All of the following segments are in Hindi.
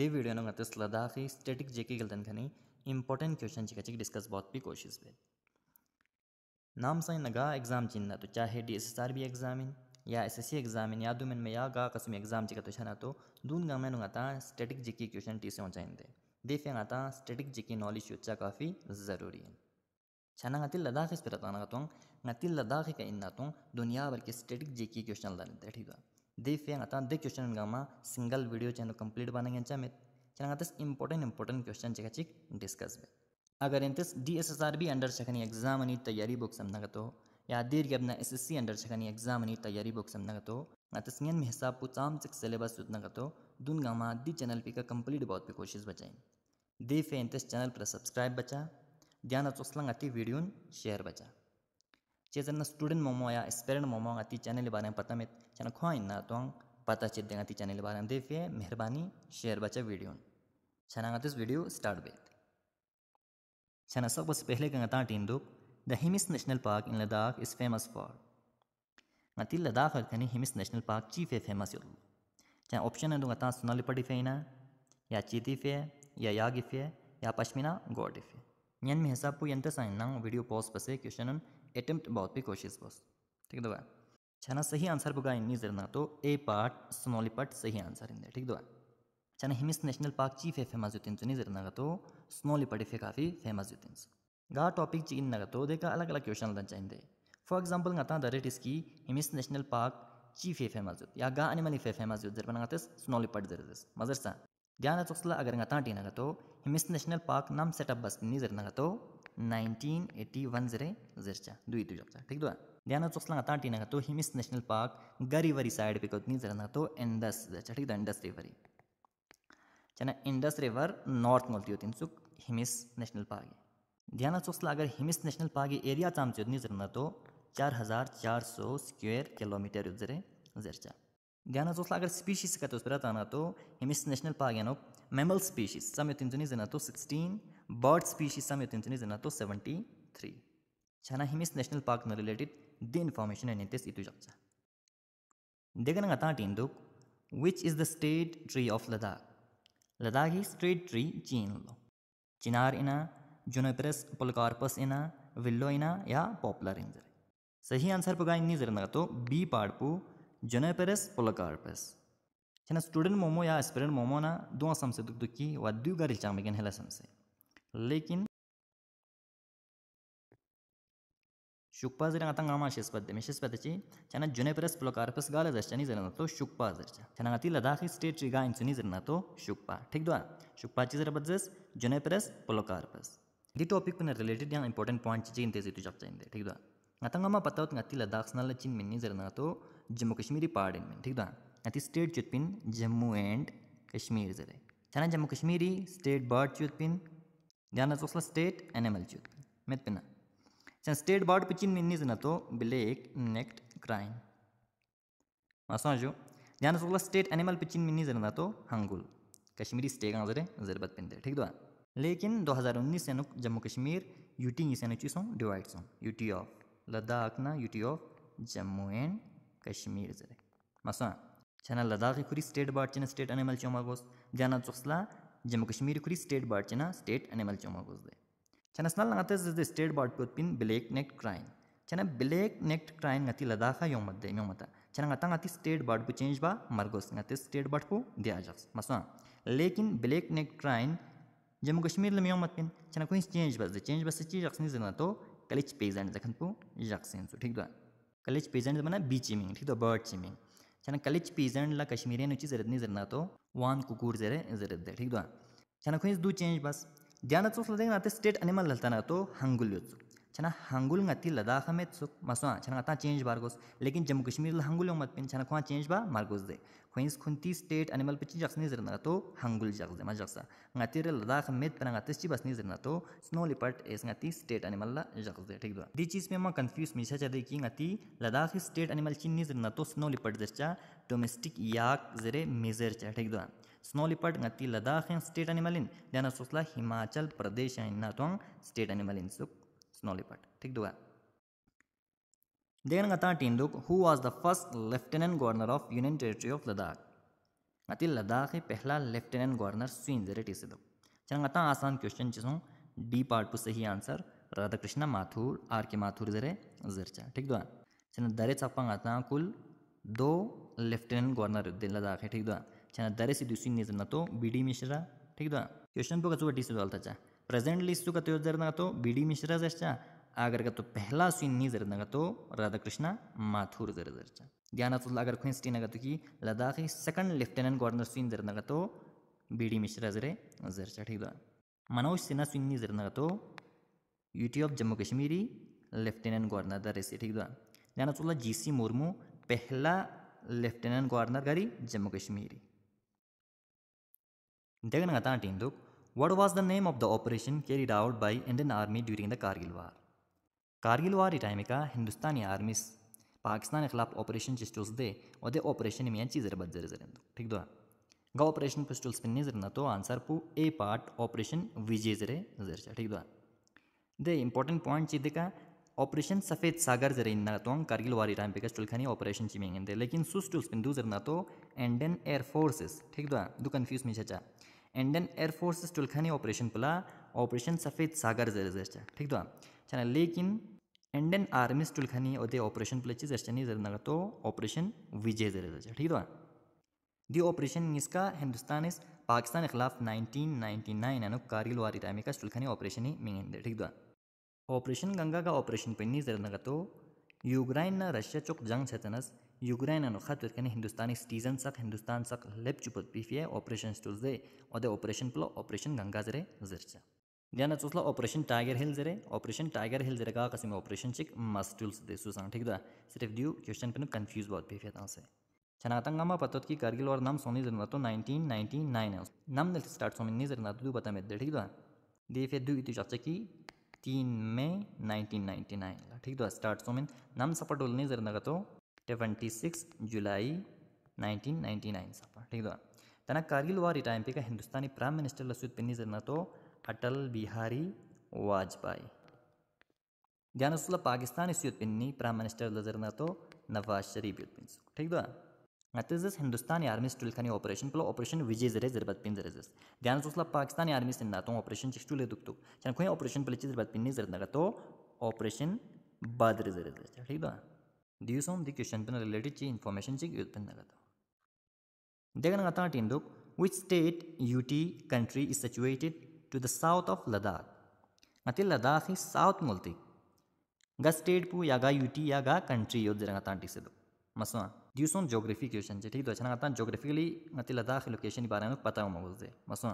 दे वीडियो देविडियोनं आतां स्लदाफी स्टेटीक जेकी गेल तांकां इंपॉर्टेंट क्वेश्चन चिका चिक डिस्कस बहुत भी कोशिश भेल नाम सां नगा एग्जाम चिन्ना तो चाहे D S S R B examine या एस एस सी एग्जामीन या दुमेन में या गा कसम एग्जाम चिका तो ना तो दून गा मैं आता स्टेटिक जेके क्वेश्चन टी से हो दे देखे आता स्टेटिक जेके नॉलेज योचा काफ़ी ज़रूरी है छाना गाती लद्दाख इस फिर तो गाती लद्दाख का इन्ना तो दुनिया भर के स्टेटिक जेके क्वेश्चन लाने ठीक है दी दिव्य आता दी क्वेश्चन गामा सिंगल वीडियो चेनो कंप्लीट बानायचे चाहे चेन्ना तेस इंपॉर्टंट इंपॉर्टंट क्वेश्चन चेकाची डिस्कस बे अगर इंतस D S S R B under चखनी एग्जाम अनी तैयारी बुक समना तो या दीर के अपना एस एस सी अंडर चखनी एग्जाम अनी तैयारी बुक समना तो अतस्नियन तो में हिसाब को चाम चिक सिलेबस उतना का तो दून गामा दी चैनल पी का कंप्लीट बहुत भी कोशिश बचाई दी फे इंतस चैनल पर सब्सक्राइब बचा ध्यान अचोसलंग अति वीडियो शेयर बचा चेजना स्टूडेंट मोमो या स्पेरेंट मोमो अति चैनल बारे में पता मित चना खुआई ना तो पता चित देंगे अति चैनल बारे में दे फे मेहरबानी शेयर बचा वीडियो छना तो वीडियो स्टार्ट बेत छना सब बस पहले का गता टीन दुख the Hemis national park in Ladakh is famous for अति लद्दाख अर्थनी हिमिस नेशनल पार्क चीफ ए फेमस यू चाहे ऑप्शन है तो गता सुनालीपटी फेना या चीती फे या यागी फे या पश्मीना गोडी फे यान में हिसाब को यंत्र सा वीडियो पॉज पसे क्वेश्चन अटैम्प्ट बहुत भी कोशिश बस ठीक दवा तो छाना सही आंसर बगा इन जरना तो ए पार्ट सोनोली पार्ट सही आंसर इन ठीक दवा तो छाना हिमिस नेशनल पार्क चीफ है फेमस जुतिन चुनी जरना तो सोनोली पार्ट फे काफ़ी फेमस जुतिन गा टॉपिक ची इन तो देखा अलग अलग क्वेश्चन लग चाहिए फॉर एग्जाम्पल द रेट इसकी हिमिस नेशनल पार्क चीफ है फेमस जुत या गा एनिमल फे फेमस जुत जर बनाते सोनोली पार्ट जरूर मजर सा ध्यान चुक्सला अगर गाता टी तो हिमिस नेशनल पार्क नाम सेटअप बस नी जरना तो नाइनटीन एटी वन जरे जरचा दुई तू जपचा ठीक दुआ ध्यान चोसला तांटी टी नगा तो हिमिस नेशनल पार्क गरीवरी साइड पे कोतनी जरा ना तो इंडस जरचा ठीक दुआ इंडस रिवरी चना इंडस रिवर नॉर्थ मोलती होती सुक हिमिस नेशनल पार्क ध्यान चोसला अगर हिमिस नेशनल पार्क एरिया चाम चोदनी जरा ना तो चार हजार चार सौ स्क्वेयर किलोमीटर जरे जरचा ध्यान चोसला अगर स्पीशीज का तो उस पर तो हिमिस नेशनल पार्क यानो मेमल स्पीशीज समय तीन जनी जना तो सिक्सटीन बर्ड स्पीशीस समेत सेवेंटी थ्री तो छाना हिमिस नेशनल पार्क न रिलेटेड द इनफॉर्मेशन एन इतू शक देखना आता टेंदूक which is the state tree of Ladakh Ladakh ही स्टेट ट्री चीन चिनार इना जुनोप्रेस पोलकार्पस इना विल्लो इना या पॉपुलर इन सही आंसर पगा इन जर तो बी पाड़पू जुनोपेरस पोलकार्पस छाना स्टूडेंट मोमो या एस्पिरेंट मोमो ना दो समस्या दुख दुखी व दू गल हेला समस्या लेकिन शुकपास जर आतां गांवां शेस्पद शेस्पताची जेन्ना जुनेपरस प्लोकारपस गाल जाश्च्यानी जर तो शुकपा जाश्च्या जेन्ना हाती लदाखी स्टेट रिगा इंचुनी जर तो शुकपा ठीक दोआ शुकपाची जर बद्दस जुनेपरस प्लोकारपस दी टॉपिक को रिलेटेड या इंपॉर्टंट पॉइंट चेन ते तुझ्या चेन ठीक दोआ आतां गांवां पता होत गाती लदाख सनाला चीन मिन्नी जर तो जम्मू कश्मीरी पहाड़ में ठीक दोआ आती स्टेट चुतपिन जम्मू एंड कश्मीर जरे जेन्ना जम्मू कश्मीरी स्टेट बर्ड चुतपिन ध्यान चुस् स्टेट एनिमल चुत मेतना चाहे स्टेट बॉर्ड पिछन निजना तो ब्लैक नेक्ट क्राइम मसाजो ध्यान चुस् स्टेट एनिमल पिछन निजना तो हंगुल कश्मीरी स्टेक जरबत पिंदे ठीक तो दो लेकिन 2019 हज़ार उन्नीस सेनुक जम्मू कश्मीर यूटी सेनु चीस divide so UT of Ladakh ना UT of Jammu and Kashmir जरे मसा छा लद्दाख खुरी स्टेट बॉर्ड चिन्ह स्टेट एनिमल चौमा गोस ध्यान चुसला जम्मू कश्मीर खुरी स्टेट बार्ड चेना स्टेट एनिमल चोमागुजदे चेना स्नाल नाते जिस स्टेट बार्ड पे उत्पिन ब्लैक नेक्ट क्राइन चेना ब्लैक नेक्ट क्राइन गति लदाखा यो मत चेना गता गति स्टेट बार्ड को चेंज बा मरगोस गति स्टेट बार्ड को दिया जा मसा लेकिन black necked crane Jammu Kashmir में यो मत पिन चेना कोई चेंज बस दे चेंज बस चीज जक्स नहीं तो कलिच पेजेंट जखन पु जक्स ठीक दो कलिच पेजेंट माने बी चिमिंग ठीक दो तो बर्ड चिमिंग चेना कलिच पेजेंट ला कश्मीरियन उची जरदनी जरना तो वन कुकूर जे जर येद्दे ठीक दोन छान खंयच दू चेंज बास ध्यानाचो सुद्दां जायना स्टेट एनिमल घालतना तो हांगुल्योचो छना हंगुल अति लद्दाख में सुख मसुआ छना अता चेंज बारगोस लेकिन जम्मू कश्मीर हंगुल मत पिन छना खुआ चेंज बा मारगोस दे खुंस खुंती स्टेट एनिमल पिची जक्स नहीं जरना तो हंगुल जक्स दे मजक्सा अति लद्दाख में पना अति सी बस नहीं जरना तो स्नो लिपर्ट एस अति स्टेट एनिमल ला दे ठीक दी चीज में मैं कंफ्यूज मिशा चाहे कि अति लद्दाख स्टेट एनिमल चीन नहीं जरना तो स्नो लिपर्ट जस्चा डोमेस्टिक याक जरे मेजर चाहे ठीक दो स्नो लिपर्ट अति लद्दाख स्टेट एनिमल इन जाना सोचला हिमाचल प्रदेश इन ना तो स्टेट एनिमल इन सुख स्नोलीपट ठीक दूंगा देन गता टींदुक who was the first lieutenant governor of union territory of Ladakh अति लद्दाख पहला लेफ्टिनेंट गवर्नर सुइन जरे टी से सिदो चंग गता आसान क्वेश्चन चिसों डी पार्ट पु सही आंसर राधा कृष्णा माथुर आर के माथुर जरे जरचा ठीक दुआ चन दरे चप्पा आता कुल दो लेफ्टिनेंट गवर्नर लद्दाख है ठीक दुआ चन दरे से दूसरी न तो बी डी मिश्रा ठीक दुआ क्वेश्चन पे कचुआ टी से दौलता चाह ಪ್ರೆಸೆಂಟ್ಲಿ ಇಸ್ಸು ಕಥೆಯೋ ಜರ್ನಾಗತೋ ಬಿ ಡಿ ಮಿಶ್ರಾ ಜರ್ಚಾ ಆಗರ್ಗತೋ ಪೆಹ್ಲಾ ಸಿನ್ನಿ ಜರ್ನಾಗತೋ ರಾಧಾಕೃಷ್ಣ ಮಾಥೂರ್ ಜರ ಜರ್ಚಾ ಧ್ಯಾನ ಅಗರ್ ಖುನಿಸ್ಟಿ ನಗತು ಕಿ ಲದಾಖಿ ಸೆಕೆಂಡ್ ಲೆಫ್ಟಿನೆಂಟ್ ಗವರ್ನರ್ ಸಿನ್ ಜರ್ನಾಗತೋ ಬಿ ಡಿ ಮಿಶ್ರಾ ಜರೆ ಜರ್ಚಾ ಠೀಕ ಮನೋಜ್ ಸಿನ್ಹಾ ಸಿನ್ನಿ ಜರ್ನಾಗತೋ ಯು ಟಿ ಆಫ್ ಜಮ್ಮು ಕಶ್ಮೀರಿ लेफ्टिनेंट गवर्नर द रेसी ठीक दा जाना चला जी सी मुर्मू पहला लेफ्टिनेंट गवर्नर गारी जम्मू कश्मीरी देखना टीम दुख What was the name of the operation carried out by Indian Army during the Kargil War? Kargil War के टाइम का हिंदुस्तानी आर्मी पाकिस्तान के खिलाफ ऑपरेशन चिस्टुल्स दे और ऑपरेशन में चीज़र बदर जरिंद ठीक दो गा ऑपरेशन पिस्टुल्स पिन्नी जरिंद तो आंसर पू ए पार्ट ऑपरेशन विजय जरे जरिचा ठीक the important इंपॉर्टेंट पॉइंट चीज का ऑपरेशन सफ़ेद सागर जरे ना तो कारगिल वारी टाइम पे स्टुल खानी ऑपरेशन ची लेकिन सुस्टुल्स पिन दू जरना तो इंडियन एयर फोर्सेस ठीक दो दू कन्फ्यूज में चचा इंडियन एयरफोर्स टुलखानी ऑपरेशन ऑपरेशनला ऑपरेशन सफेद सागर जर जरच्या ठीक दो छान लेकिन इंडियन आर्मी टुलखानी और ऑपरेशन प्लेची जरच्यानी जर ना तो ऑपरेशन विजय जर जैसे ठीक दो दी ऑपरेशन इसका हिंदुस्तान इस पाकिस्तान के खिलाफ 1999 नानो कारगिल वारी टाइम का टुलखानी ऑपरेशन ही मिंग ठीक दो ऑपरेशन गंगा का ऑपरेशन पेन्नी जर ना तो यूक्राइन ना रशिया चौक जंग छतनस यूक्रेन अनु खतर कने हिंदुस्तानी सिटीजन सक हिंदुस्तान सक लेप चुपत पीफीए ऑपरेशन टुजदे ओदे ऑपरेशन प्लो ऑपरेशन गंगा जरे जरचा ध्यान चुसला ऑपरेशन टाइगर हिल जरे ऑपरेशन टाइगर हिल जरे का कसम ऑपरेशन चिक मस्टूल्स दे सुसान ठीक दा सिर्फ दियो क्वेश्चन पे कंफ्यूज बहुत पीफीए ता से छनातंगामा पतत की कारगिल और नाम सोनी जरना तो 1999 है नाम ने स्टार्ट सोनी नहीं जरना तो पता में ठीक दा दे फिर दु इतु चाचा की तीन मई 1999 ठीक दो स्टार्ट सोमिन नाम सपटोल नहीं जरना तो ट्वेंटी जुलाई 1999 सापा ठीक है तना तो? कारगिल वार टाइम पे का हिंदुस्तानी प्राइम मिनिस्टर लसुद पिन्नी जन तो अटल बिहारी वाजपेयी ध्यान उसला पाकिस्तानी सूद पिन्नी प्राइम मिनिस्टर लजरना तो नवाज शरीफ युद्ध पिन्स ठीक दो तो? अत हिंदुस्तानी आर्मी स्टूल खानी ऑपरेशन पलो ऑपरेशन विजय जरे जरबत पिन जरे ध्यान उसला पाकिस्तानी आर्मी से ना तो ऑपरेशन चिस्टू ले दुख तो चन ऑपरेशन पलिची जरबत पिन्नी ना तो ऑपरेशन बद्र जरे ठीक है तो? ದಿವಸೊಂದು ಕ್ವಶನ್ಪಿನ ರಿಲೇಟೆಡ್ ची ಇನ್ಫಾರ್ಮೇಷನ್ಸಿಗೆ ಯೂಸ್ ಪೆನ್ನಾಗತ್ತ देखना आता है दुख which state UT country is situated to the south of Ladakh अति लद्दाख ही साउथ मुलती ग स्टेट पू या गा यूटी या गा कंट्री यो जरा आता से दुख मसवा दिवसों जोग्राफी क्वेश्चन है ठीक तो अच्छा आता जोग्राफिकली अति लद्दाख लोकेशन के बारे में पता हूँ मुझे मसवा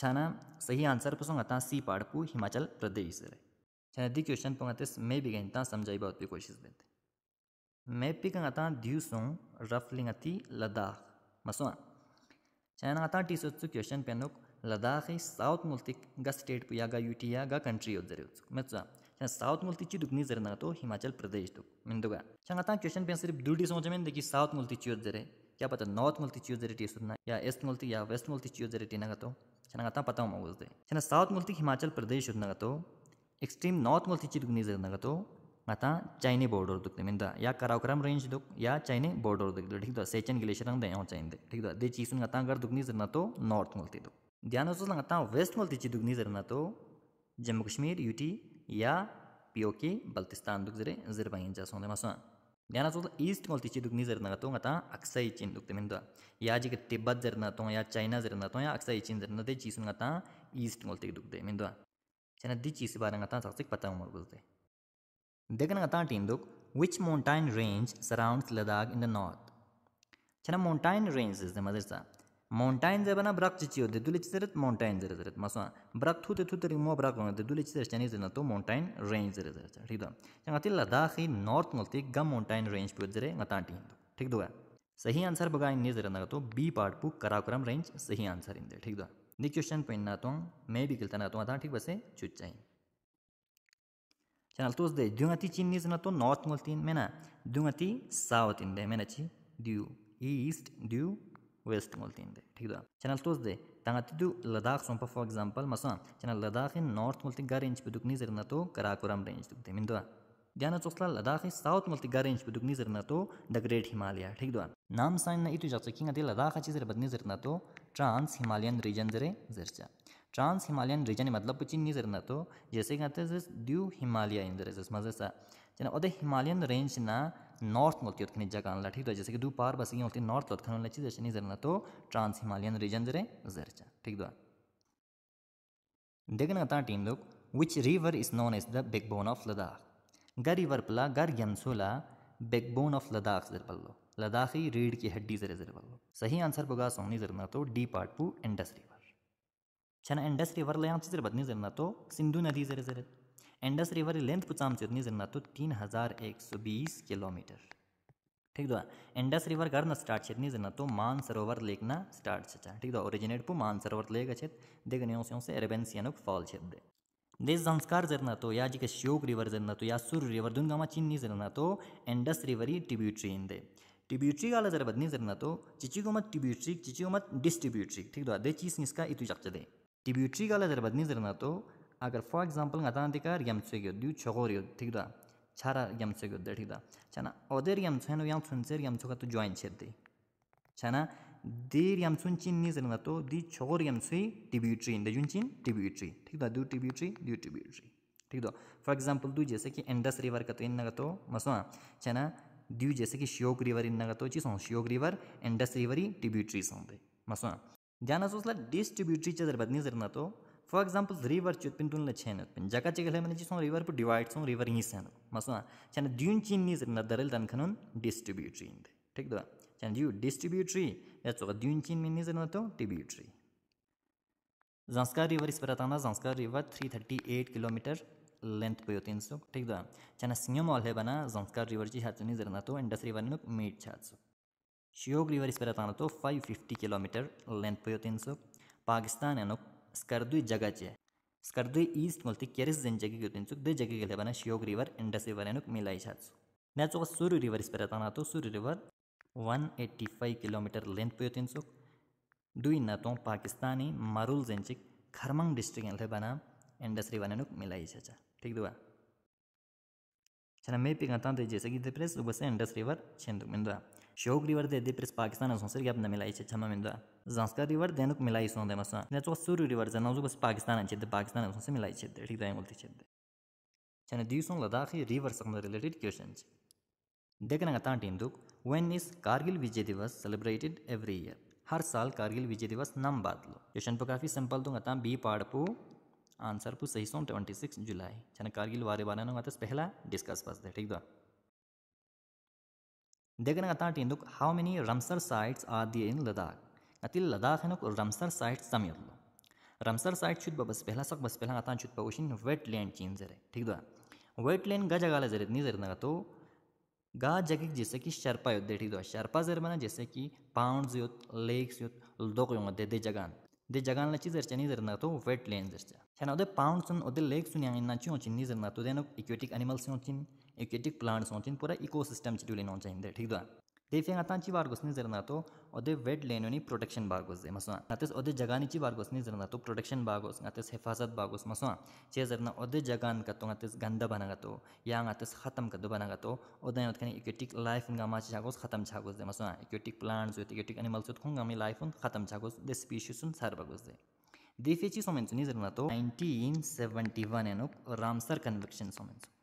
छाना सही आंसर पसंद आता सी पाड़ पू हिमाचल प्रदेश रे छाना अच्छा दी क्वेश्चन पंगते मैं भी गहनता समझाई बहुत भी कोशिश देते मेपिक आता द्यूसों रफलिंग अति लद्दाख मसुआ चाइना आता टी सोच क्वेश्चन पेनुक लद्दाख साउथ मुल्तिक ग स्टेट या गा यूटी या गा कंट्री उधर मसुआ चाहे साउथ ची दुगनी जर ना तो हिमाचल प्रदेश दुग मिंदुगा चाहे आता क्वेश्चन पेन सिर्फ दूटी समझ में देखिए साउथ ची उधर क्या पता नॉर्थ ची उधर टी सुनना या ईस्ट मुल्ती या वेस्ट ची उधर टी ना तो चाहे आता पता हूँ उस दे चाहे साउथ मुल्तिक हिमाचल प्रदेश उधर ना तो एक्सट्रीम नॉर्थ ची दुगनी जर ना तो आता चाइनी बॉर्डर दुखते मीन या कराक्रम रेंज दुख या चाइनी बॉर्डर दुख ठीक दो सेचन ग्लेशियरांक दें चाइन दे ठीक है तो, दे चीसून आतां अगर दुखनी जरना तो नॉर्थ मोलती दुख ध्यान वचून आता वेस्ट ची दुखनी जरना तो जम्मू कश्मीर यूटी या पीओके बल्तिस्तान दुख जरे जर पाहिजे सोने मसा ध्यान वचून ईस्ट ची दुगनी जरना तो आता अक्साई चीन दुखते मिन्ता या जी तिब्बत जरना तो या चाइना जरना तो या अक्साई चीन जरना ते चीसून आता ईस्ट मोलतीक दुखते मिन्ता चाहे दी चीस बारे आता सबसे पता उम्र बोलते देखने का टीम दुक which mountain range surrounds Ladakh in the north छा माउंटेन रेंज मदर सा माउंटेन जब ना ब्रक चिची हो दुल चित माउंटेन जरे जरत मसो ब्रक थू थू तरी ब्रक होंगे दुल चित चनी जरे तो माउंटेन रेंज जरे जरे ठीक दो तो, चंगा ती लद्दाख ही नॉर्थ मुलती गम माउंटेन रेंज पे जरे गता टीम दुक ठीक दो तो सही आंसर बगा इन जरे ना तो बी पार्ट पु कराकरम रेंज सही आंसर इन ठीक दो निक क्वेश्चन पे ना तो मैं भी खिलता ना तो ठीक बसे चुच चाहिए Channel de dungati chin is nato north multin mena dungati south inde mena chi due east due west multin de thik da channel de tangati du ladakh sompa for example masan channel ladakh in north multin gar inch beduk nizir nato karakoram range duk de min da ध्यान चोसला लद्दाख ही साउथ मल्टी गारेंज बुदुक निजर ना तो द ग्रेट हिमालय ठीक दो नाम साइन ना इतु जाचो किंग दे लद्दाख चीज रे बदनी जर ना तो ट्रांस हिमालयन रीजन जरे जरचा ट्रांस हिमालयन रिजन मतलब चिन्नी जर ना तो जैसे कहते हैं ड्यू हिमालय इन जर मजे सा जना अदे हिमालयन रेंज ना नॉर्थ नोती उतनी जगह आनला ठीक है तो जैसे कि दू पार बस होती नॉर्थ लोत खान चीज जैसे नहीं जरूर तो ट्रांस हिमालयन रीजन जरे जर चा ठीक दो तो। देखने का टीम लोग which river is known as the bone of Ladakh ग रिवर पला गर यमसोला बोन ऑफ लद्दाख जर पल्लो लद्दाखी रीढ़ की हड्डी जरे जर पल्लो सही आंसर बोगा सोनी जरूर तो डी पार्ट पू इंडस रिवर छा एंडस रिवर लेयांची बदनी जर ना तो सिंधु नदी जर जर एंडस रिवर लेंथ पुचाम जितनी जर ना तो तीन हज़ार एक सौ बीस किलोमीटर ठीक दो तो एंडस रिवर गर्न स्टार्ट छेतनी जर ना तो सरोवर लेक ना स्टार्ट छे ठीक दो तो ओरिजिनेट पु सरोवर लेक छे देखने से से एरेबेंसियन फॉल छे दे देश संस्कार जर ना तो या जी के श्योक रिवर जर ना तो या सुर रिवर गामा चीन जर ना तो एंडस रिवर ही ट्रिब्यूटरी इन दे ट्रिब्यूटरी वाला जरा बदनी जर ना तो को मत चिची को मत डिस्ट्रीब्यूटरी ठीक दो तो दे चीज इसका इतु चक दे tributary gala dar badni zarna to agar for example nga tan dikar yam chhe gyo du chogor yo thik da chara yam chhe gyo dethi da chana other yam chhe no yam chun zer yam chuka to join chhe de chana der yam chun chin ni zarna to di chogor yam chhe tributary in the yun chin tributary thik da du tributary du tributary thik da for example du jese ki indus river ka to in nga to maswa chana du jese ki shyok river in nga to chi son shyok river indus river tributary ज्ञानाचोसला डिस्ट्रिब्युटरीच्या जर बदनी जर ना तो फॉर एग्जांपल रिवर पिंटून चेनत पिन जाका चेगले मने जिसों रिवर पर डिवाइड सो रिवर ही सन मसो चन ड्यून चीन नी जर ना दरल तन खनन डिस्ट्रिब्यूटरी इंद ठीक दो चन ड्यू डिस्ट्रीब्यूटरी या चो ड्यून चीन में नी जर ना तो ट्रिब्यूटरी जंस्कार रिवर इस पर आताना जंस्कार रिवर 338 किलोमीटर लेंथ पे होती इन ठीक दो चन सिंगम ऑल है बना जंस्कार रिवर जी हाथ नी जर ना तो इंडस रिवर नुक मीट छात श्योग रिवर इस पर रहता तो 550 किलोमीटर लेंथ पे होते हैं सो पाकिस्तान है ना स्कर्दुई जगह चे स्कर्दुई ईस्ट मलती केरिस जन जगह के होते हैं सो दो जगह के लिए बना श्योग रिवर इंडस रिवर है ना मिला ही छात्र नेक्स्ट होगा सूर्य रिवर इस पर रहता ना तो सूर्य रिवर 185 किलोमीटर लेंथ पे होते हैं सो दुई ना तो पाकिस्तानी मारूल जन चिक खरमंग डिस्ट्रिक्ट के लिए बना इंडस रिवर है ना मिला ही छात्र ठीक दुआ छना मैं पिकाता हूँ तो जैसे कि दे प्रेस उबसे इंडस रिवर छेंदुक मिंदुआ Şoq River depres Pakistan son sergi apna milai çe çama mendo. Zanskar River denuk milai son demasa. Ne çok Suri River zana uzbas Pakistan ançe de Pakistan son se milai çe de. Tik dayım ulti çe de. Çane diyusun Ladakhi River sakma related question. Dekna gatan tinduk when is Kargil Vijay Diwas celebrated every year? हर साल कारगिल विजय दिवस नम बादलो क्वेश्चन पर काफ़ी सिंपल दूंगा तमाम बी पार्ट पू आंसर पू सही सौ ट्वेंटी सिक्स जुलाई चना कारगिल वारे बारे पहला डिस्कस पास दे ठीक दो देखने का ताटी इंदुक हाउ मेनी रामसर साइट्स आदि इन लद्दाख नती लद्दाख है नुक रामसर साइट्स समय रामसर साइट छुत बस पहला सक बस पहला आता छुत पोशिन वेट लैंड चीन जरे ठीक दो वेट लैंड गा जगह जरे नहीं जरे तो गा जगह जैसे कि शर्पा युद्ध ठीक दो शर्पा जर बना जैसे कि पाउंड युत लेक्स युत दो को दे दे जगह दे जगह ना चीज जरचा नहीं जरना तो वेट लैंड जरचा है ना उदे पाउंड सुन उदे लेक्स सुन यहाँ इन ना तो देनो इक्वेटिक एनिमल्स हो चीन एक्वेटिक प्लांट्स हों पूरा इको सिस्टम चिटुलेन लेना चाहिए ठीक दा तो देखिए आतांची वार्गोसनी जर ना तो ओदे वेट लेनोनी प्रोटेक्शन बागोस दे मसवा नातेस ओदे जगानीची वार्गोसनी नहीं ना तो प्रोटेक्शन बागोस नातेस हिफाजत बागोस मसवा चे जर ना जगान का तो नातेस गंदा बना तो या नातेस खत्म कर दो बना तो ओदे नात कने इक्वेटिक लाइफ इन गामा छागोस खत्म छागोस दे मसवा aquatic plants with aquatic animals with खुंगामी लाइफ उन खत्म छागोस दे स्पीशीज उन सार बागोस दे दिफे देफेची सोमेंसुनी नहीं तो, ना तो नाइनटीन सेवेंटी वन एनुक रामसर कन्वेक्शन सोमेंसु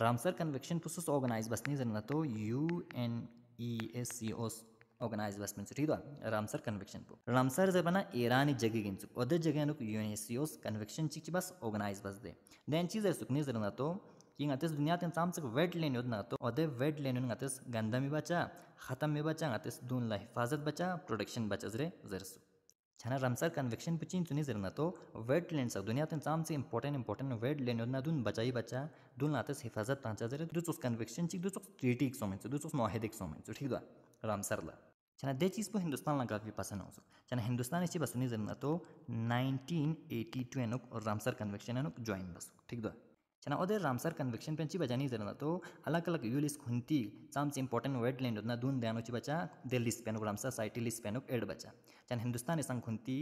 रामसर कन्वेक्शन प्रोसेस ऑर्गेनाइज बसनि जोंनाथ' इउ एन इ एस सि अस ऑर्गेनाइज बसमेंस ठीक है रामसर कन्वेक्शन पो रामसर जब ना ईरानी जगह गिन ओदे जगह अनुक यूनिसियोस कन्वेक्शन चिक बस ऑर्गेनाइज बस दे देन चीज है सुकनी जरना तो कि आतेस दुनिया तें सामसक वेट लेन योद तो ओदे वेट लेन आतेस गंदा में बचा खत्म में बचा आतेस दून ला हिफाजत बचा प्रोडक्शन बचा जरे जरसु छान रामसर कन्वेक्शन पिचिंच तो वेटलँड्स दुनियांतच आमचे इम्पॉर्टंट इम्पॉर्टंट वेटलँड दोन बचाई बचा दोन आतांच हिफाजत तांच्या जर दुचोस कन्वेक्शनची दुचोस ट्रिटीक सोमेंचो दुचोस नोहेदीक सोमेंचो ठीक रामसर रामसरला छान दे चीज़ पर हिंदुस्तान लगा भी पसंद हो छान हिंदुस्तान इसी बसनी जरूर तो नाइनटीन एटी टू एनुक रामसर कन्वेक्शन एनुक ज्वाइन बस ठीक दा जेन्ना अदर रामसर कन्वेक्शन पेंची भाज्यांनी जर ना तो अलग अलग युलिस खुंती सामच इंपॉर्टंट वेट लैंड ना दून दयान बचा दे लिस्ट पेनूक रामसर साइटी लिस्ट पेनूक एड बचा जेन्ना हिंदुस्तान सांग खुंती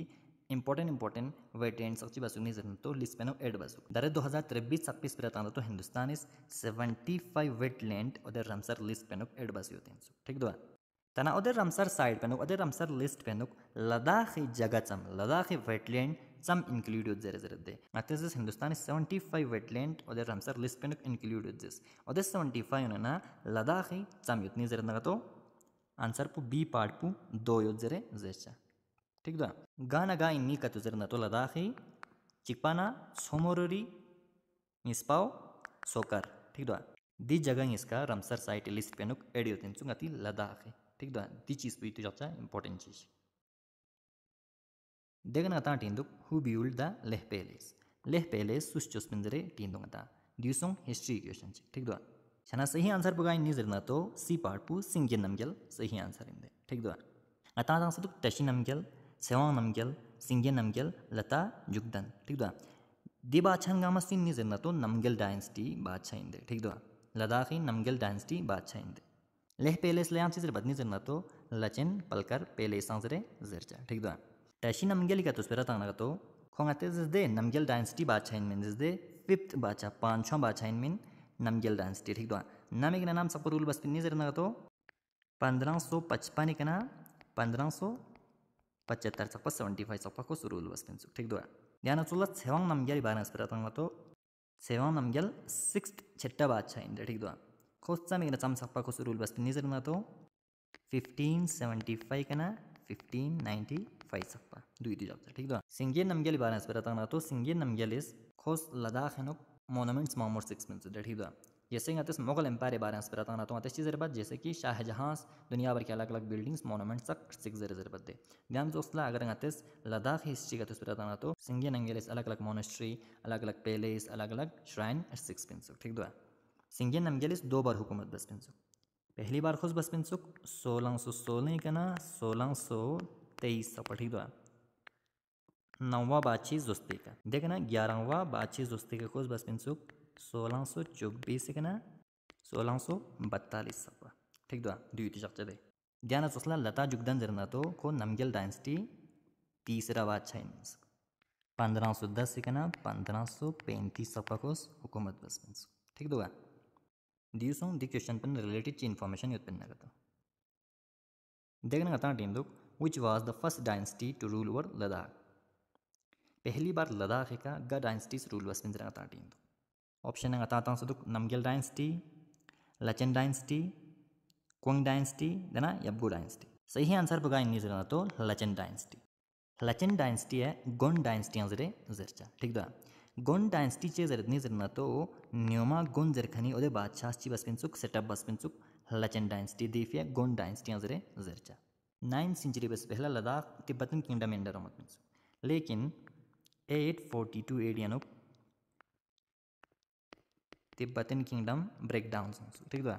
इंपॉर्टेंट इंपॉर्टेंट वेट एंड सबची बाजू नहीं जरूरत तो लिस्ट में एड बाजू दारे दो हज़ार तेबीस छब्बीस पर आता तो हिंदुस्तान इस सेवेंटी फाइव वेट लैंड और रामसर लिस्ट पेनों एड बाजू होते हैं ठीक दो तो तना तो उधर रामसर साइड पेनों उधर रामसर लिस्ट पेनों लद्दाख ही जगह चम लद्दाख ही वेटलैंड सम इंक्लूड जेरे जेरे दे अतः हिंदुस्तान सेवेंटी फाइव वेटलैंड और जर लिस्ट पे इंक्लूड जिस और सेवेंटी फाइव ना लद्दाख ही सम युतनी जेरे नगतो आंसर पु बी पार्ट पु दो यो जेरे जेसा ठीक दो गाना गाई नी कतु जेरे नगतो लद्दाख ही चिपाना सोमोररी निस्पाओ सोकर ठीक दो दी जगह इसका रामसर साइट लिस्ट पे नुक एडियो तिन सुंगती लद्दाख ठीक दो दी चीज़ पे तो चर्चा इंपॉर्टेंट चीज़ Deganata tinduk hubiul da leh peles. Leh peles sus chospindere tindungata. Dusong history question chik. ठीक दो छना सही आंसर बगाई न्यूज रना तो सी पार्टपु सिंगे नमगल सही आंसर इंदे ठीक दो अता आंसर तो टशी नमगल सेवांग नमगल सिंगे नमगल लता जुगदन ठीक दो दी बादशाह गामा सिन न्यूज रना तो नमगल डायनेस्टी बादशाह इंदे ठीक दो लद्दाखी नमगल डायनेस्टी बादशाह इंदे लेह पेलेस ले आंसर बदनी जरना तो लचन पलकर पैलेस आंसर जरचा ठीक दो टैशी 대신 남겔이가 또 스페라당 나가도 콩아테즈데 남겔 다인스티 바차인 민즈데 फिफ्थ बादशाह पाँचवा बादशाह इनमें नमगेल डांसिटी ठीक दो नाम के नाम सबको रूल बस नहीं जरा ना तो पंद्रह सौ पचपन एक ना पंद्रह सौ पचहत्तर सक सेवेंटी फाइव सक को रूल बस पिन ठीक दो ध्यान चलो सेवांग नमगेल बारह स्पेरा तंग तो सेवांग नमगेल सिक्स छठा बादशाह इन ठीक दो खोसा मेरे चम सक को रूल बस पिन्नी जरा ना तो फिफ्टीन सेवेंटी फाइव का ना फिफ्टीन नाइन्टी सकता ठीक ಫೈಸಪ್ಪ ಇದು ಇದು ಜವಾಬ್ದಾರಿ ಠೀಕ್ ಸಿಂಗೇನ್ तो सिंगे नमगेल इस खोस लद्दाख है नो मोनूमेंट्स मामोर सिक्स में ठीक है जैसे कि आते मुगल एम्पायर बारे में बताना आता तो आते चीज़ बात जैसे कि शाहजहाँ दुनिया भर के अलग अलग बिल्डिंग्स मोनूमेंट्स तक सिक्स जरूरत दे ध्यान जो अगर आते लद्दाख हिस्ट्री का बताना तो सिंगे नंगेलेस अलग अलग मोनेस्ट्री अलग अलग पैलेस अलग अलग श्राइन सिक्स पिंसुक ठीक दो सिंगे नंगेलेस दो बार हुकूमत बस पिंसुक पहली बार खुश बस पिंसुक सोलह सौ सोलह का ना सोलह सौ तेईस सौ पठी दो तो नौवा बातचीत दोस्ती का देखना ग्यारहवा बातचीत दोस्ती का कोर्स बसपिन सुख सोलह सौ चौबीस के ना सोलह सौ बत्तालीस सौ ठीक दो तो द्वितीय चक्चे दे ध्यान सोसला लता जुगदन जरना तो को नमगल डायनेस्टी तीसरा बादशाह इनमें पंद्रह सौ दस से कहना पंद्रह सौ पैंतीस सबका कोर्स हुकूमत बस बसपिन ठीक दो तो दी दिवसों दी क्वेश्चन पर रिलेटेड इंफॉर्मेशन उत्पन्न करता देखना कहता टीम दुख which was the first dynasty to rule over Ladakh पहली बार ಲದಾಖ್ ಏಕ ಗ ಡೈನ್ಸ್ಟೀಸ್ ರೂಲ್ ವಸ್ ऑप्शन ತಾಟಿಂದು ಆಪ್ಷನ್ ಆಗ ತಾತ ಅನ್ಸೋದು डायनेस्टी ಡೈನ್ಸ್ಟಿ डायनेस्टी ಡೈನ್ಸ್ಟಿ ಕ್ವಂಗ್ ಡೈನ್ಸ್ಟಿ ದನ ಯಬ್ಗು ಡೈನ್ಸ್ಟಿ ಸಹಿ तो ಲಚನ್ डायनेस्टी लचन डायनेस्टी है गोंड डायनेस्टी जरे जरचा ठीक दा गोंड डायनेस्टी चे जर इतनी जरना तो न्योमा गोंड जरखनी ओदे बादशाह बसपिन सेटअप बसपिन सुख लचन डायनेस्टी दीफिया गोंड डायनेस्टी जरे जरचा नाइन सेंचुरी बस पहला लद्दाख तिब्बतन किंगडम अंडर मीन्स लेकिन एट फोर्टी टू एडियन तिब्बतन किंगडम ब्रेक डाउन ठीक है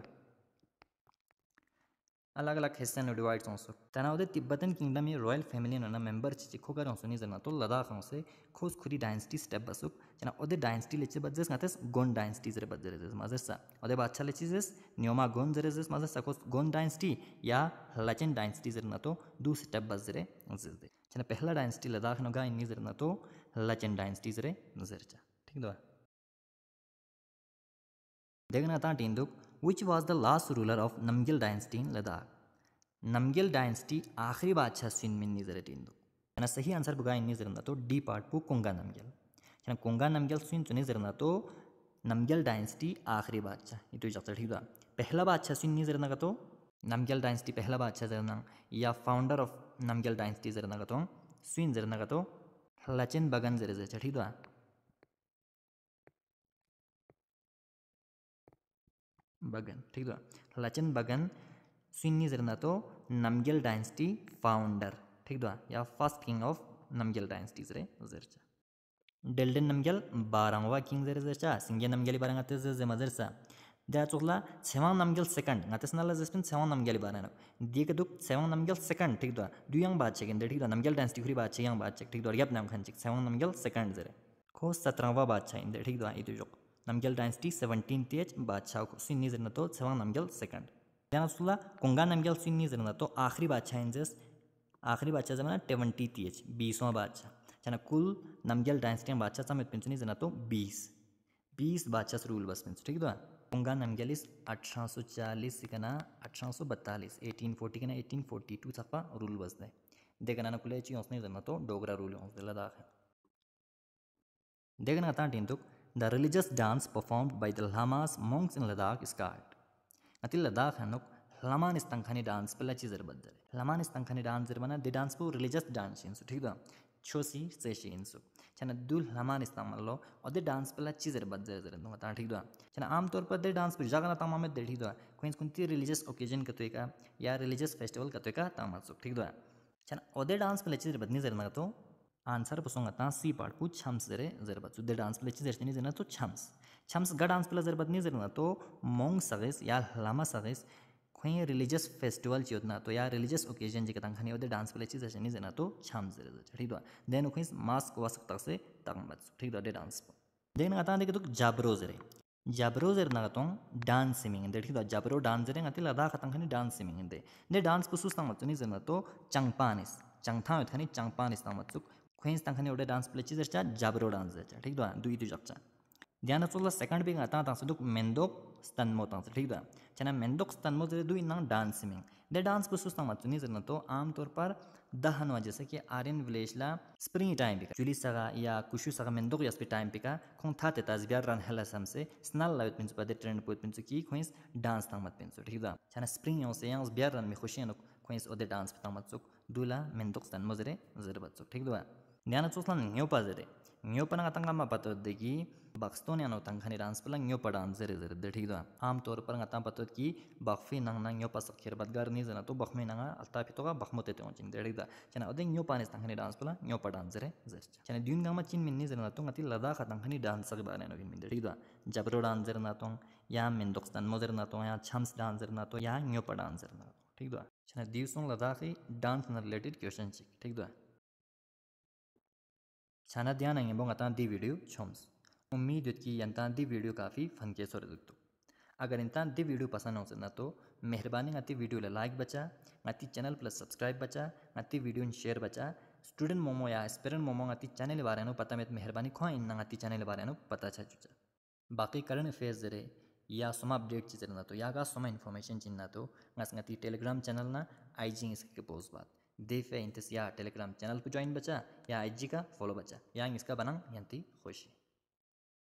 अलग अलग हिस्से हिस्सन डिवाइड्स होंसु तनावदे तिब्बतन किंगडम ये रॉयल फैमिली ना मेंबर चिची खोकर होंसु नि जना तो लद्दाख होंसे खोज खुदी डायनेस्टी स्टेप बसुक जना ओदे डायनेस्टी लेचे बजेस नाथेस गोन डायनेस्टी जरे बज जरे मजे सा ओदे बादशा लेचे जेस न्योमा गोन जरे जेस मजे सा खोज गोन डायनेस्टी या लचन डायनेस्टी जरे ना तो दू स्टेप बज जरे जरे जना पहला डायनेस्टी लद्दाख गा इन्नी जरे ना तो लचन डायनेस्टी जरे नजर जरे ठीक दो देखना था टींदुक which was the last ruler of Namgyal dynasty in Ladakh Namgyal dynasty आखिरी बादशाह सिनमिन निजरटिंदो यानी सही आंसर बुगा इन नजर तो डी पार्ट पु कोंगा नमगल यानी कोंगा नमगल सिन चुने जरना तो नमगिल डायनेस्टी आखिरी बादशाह ये तो जब ठीक था पहला बादशाह सिन नजर ना तो नमगिल डायनेस्टी पहला बादशाह जरना या फाउंडर ऑफ नमगिल डायनेस्टी जर ना तो सिन जर ना तो लचिन बगन जर जर ठीक था बगन ठीक है लचन बगन स्विन्नी जरना तो नमगेल डायनेस्टी फाउंडर ठीक द्वा या first king of Namgyal dynasty जरे जरचा डेल्डन नमगेल बारंगवा किंग जरे जरचा सिंगे नमगेली बारांगा ते जे मजरचा दया चोकला सेवांग नमगेल सेकंड ना तेसनाला जस्पिन सेवांग नमगेली बारांग दिए के दुख सेवांग नमगेल सेकंड ठीक द्वा यंग बात चेक ठीक द्वा नमगेल डायनेस्टी खुरी बात चेक यंग बात चेक ठीक द्वा यप नाम चेक सेवांग नमगेल सेकंड जरे खो सत्रहवा बात इंदर ठीक द्वा इतु जो Namgyal dynasty 17th बादशाह को सुन्नी जरनतो सवांग नामग्याल सेकंड त्यानसुला कोंगा नामग्याल सुन्नी जरनतो आखिरी बादशाह इंजस आखिरी बादशाह जमाना ट्वेंटी टी एच बीसवा बादशाह जाना कुल नामग्याल डायनेस्टी बादशाह समेत पिंचनी जाना तो बीस बीस बादशाह से रूल बस पिंच ठीक दो तो? पुंगा नामग्याल इस अठारह सौ चालीस का ना अठारह सौ बत्तालीस एटीन फोर्टी का ना एटीन फोर्टी टू सफा रूल बस दे देखना ना कुल चाहिए उसने तो डोगरा रूल है देखना the religious dance performed by the Lamas monks in Ladakh is called. Until Ladakh hanok लमान इस्तंखानी डांस पलाची जर बद्दल लमान इस्तंखानी डांस जर बना दे डांस पो रिलीजियस डांस शिंसु ठीक दा छोसी से शिंसु चना दुल लमान इस्तंमलो और दे डांस पलाची जर बद्दल जर दूंगा तान ठीक दा चना आमतौर पर दे डांस पर जागना तमाम में दे ठीक दा कोई कुंती रिलीजियस ओकेजन कतुए का तो या रिलीजियस फेस्टिवल कतुए का तो तामा सुख ठीक दा चना और दे डांस पलाची जर बदनी जर तो आंसर आता ಆನ್ಸರ್ ಬಸೋಂಗತ್ತ ಸಿ ಪಾರ್ಟ್ ಪು ಛಮ್ಸ್ ಜರೆ ಜರಬತ್ತು ದೆ ಡಾನ್ಸ್ ಪ್ಲೇಚಿ ಜರ್ತಿನಿ ಜನ ತೋ छम्स ಛಮ್ಸ್ ಗ ಡಾನ್ಸ್ ಪ್ಲೇ ಜರಬತ್ नहीं जरना तो मोंग तो सगेस या लामा सगेस खुई रिलीजियस फेस्टिवल ची होतना तो या रिलीजियस ओकेजन जी का खानी होते डांस प्ले प्लेची नहीं जरना तो ಛಮ್ಸ್ जरे ठीक है तो? देन खंय मास्क वा सकता से तक बच ठीक दो डे डांस देन आता देखो तो जाबरो जरे जाबरो जर ना तो डांस सिमिंग दे ठीक है तो? जाबरो डांस जरे ना लदा khatang खानी डांस सिमिंग दे दे डांस पुसुस तंग मचनी जन तो चंगपानिस चंगथा खनी चंगपानिस तंग मचुक ཁོའིན སྟང ཁནེ ཡོད་ ཡང་ སྤལེ་ཅི་ ཟར་ཅ་ ཇ་བ་རོ་ ཡང་ ཟར་ཅ་ ཐིག་ དང་ དུ་ཡི་ དུ་ ཇ་ཅ་ ཡང་ ན་ ཚོལ་ལ སེཀན་ བེང་ ཨ་ ཏང་ ཏང་ སུ་དུ་ མན་དོག ཏན མོ ཏང་ ཟར་ཅ་ ཐིག་ དང་ ཅན་ མན་དོག ཏན མོ ཟར་ དུ་ཡི་ ནང་ ཡང་ སིམིང་ ཡེ་ ཡང་ པུ་ སུ་སྟང་ མ་ ཏུ་ནི་ ཟར་ན་ ཏོ་ ཨམ་ ཏོར་ པར ཏ་ཧན་ ཝ་ ཟེ་ ཁེ ཨ་རིན་ ཝལེཤ་ ལ སྤྲིང་ ཏაიམ་ བེ་ ཇུལི་ ས་ག་ ཡ་ ཁུ་ཤུ་ ས་ག་ མན་དོག ཡ་ སྤེ་ ཏაიམ་ བེ་ ཁ ཁོང་ ཐ་ ཏེ་ ཏ་ཟ་ བ્યાર རན་ ཧལ་ ས་མ་ སེ ས་ནལ་ ལ་ ཡོད་ མིན་ པ་ ཏེ་ ཏ્રેન་ པོ་ ཏིན་ ཚ ཁེ ཁོང་ས་ ཡང་ ཏང་ མ་ ཏིན་ ཟར་ ཐིག་ དང་ ཅན་ སྤྲིང་ ཡོང་ སེ་ ཡང་ ཟ་ བ્યાર རན་ མི ཁུ་ཤེན་ ཁོང་ས་ ཨོ་ ཏེ་ ཏ་ང་ ᱱᱮᱭᱟᱱᱟ ᱪᱚᱥᱞᱟᱱ ᱧᱮᱣᱯᱟ ᱡᱮᱨᱮ ᱧᱮᱣᱯᱟᱱᱟ ᱜᱟᱛᱟᱝ ᱜᱟᱢᱟ ᱯᱟᱛᱚ ᱫᱮᱜᱤ ᱵᱟᱠᱥᱛᱚᱱ ᱭᱟᱱᱚ ᱛᱟᱝᱠᱷᱟᱱᱤ ᱨᱟᱱᱥᱯᱞᱟᱝ ᱧᱮᱣᱯᱟ ᱰᱟᱱᱡᱮ ᱨᱮ ᱡᱮᱨᱮ ᱫᱮᱴᱷᱤᱜ ᱫᱚ ᱟᱢ ᱛᱚᱨ ᱯᱟᱨᱟᱝ ᱟᱛᱟᱢ ᱯᱟᱛᱚ ᱠᱤ ᱵᱟᱠᱷᱯᱤ ᱱᱟᱝ ᱱᱟᱝ ᱧᱮᱣᱯᱟ ᱥᱟᱠ ᱠᱷᱮᱨᱵᱟᱫ ᱜᱟᱨ ᱱᱤᱡᱟ ᱱᱟ ᱛᱚ ᱵᱟᱠᱷᱢᱮ ᱱᱟᱝ ᱟᱞᱛᱟ ᱯᱤᱛᱚ ᱜᱟ ᱵᱟᱠᱷᱢᱚᱛᱮ ᱛᱮ ᱚᱱᱪᱤᱱ ᱫᱮᱲᱤᱜ ᱫᱟ ᱪᱮᱱᱟ ᱚᱫᱮ ᱧᱮᱣᱯᱟ ᱱᱮ ᱛᱟᱝᱠᱷᱟᱱᱤ ᱨᱟᱱᱥᱯᱞᱟ ᱧᱮᱣᱯᱟ ᱰᱟᱱᱡᱮ ᱨᱮ ᱡᱮᱨ ᱪᱮᱱᱟ ᱫᱤᱭᱩᱱ ᱜᱟᱢᱟ ᱪᱤᱱ ᱢᱤᱱ ᱱᱤᱡᱟ ᱱᱟ ᱛᱚᱝ ᱟᱛᱤᱞ ᱞᱟᱫᱟ ᱠᱷᱟ ᱛᱟᱝᱠᱷᱟᱱᱤ ᱰᱟᱱᱥ ᱜᱟ ᱵᱟᱱᱮ ᱱᱚ ᱵᱤᱢᱤᱱ ᱫᱮᱲᱤᱜ ᱫᱟ ᱡᱟᱵᱨᱚ ᱰᱟᱱᱡᱮ ᱨᱮ ᱱᱟ ᱛᱚᱝ ᱭᱟ ᱢᱤᱱ ᱫᱚᱠᱥᱛᱟᱱ ᱢᱚᱡᱮᱨ ᱱᱟ ᱛᱚᱝ ᱭᱟ ᱪᱷᱟᱢᱥ ᱰᱟᱱᱡᱮ ᱨᱮ ᱱᱟ ᱛᱚ ᱭᱟ ᱧᱮᱣᱯᱟ ᱰᱟᱱᱡᱮ ᱨᱮ ᱱᱟ ᱛᱚ छाना ध्यान आई बोंग दी वीडियो छोम्स उम्मीद कि यंता दी वीडियो काफ़ी फनके सोरे दुखतो अगर इंतान दी वीडियो पसंद हो ना तो मेहरबानी अति वीडियो लाइक बचा अति चैनल प्लस सब्सक्राइब बचा अति वीडियो शेयर बचा स्टूडेंट मोमो या एस्पेरेंट मोमो अति चैनल बारे पता में मेहरबानी खो इन अति चैनल बारे पता छा चुचा बाकी करंट अफेयर्स जरे या सुम अपडेट चित्र ना तो या का सोमा इन्फॉर्मेशन चिन्ह तो टेलीग्राम चैनल ना आई जी इसके पोस्ट बात देफ इंतसिया टेलीग्राम चैनल को ज्वाइन बचा या आई जी का फॉलो बचा यांग इसका बनांग यंती खुशी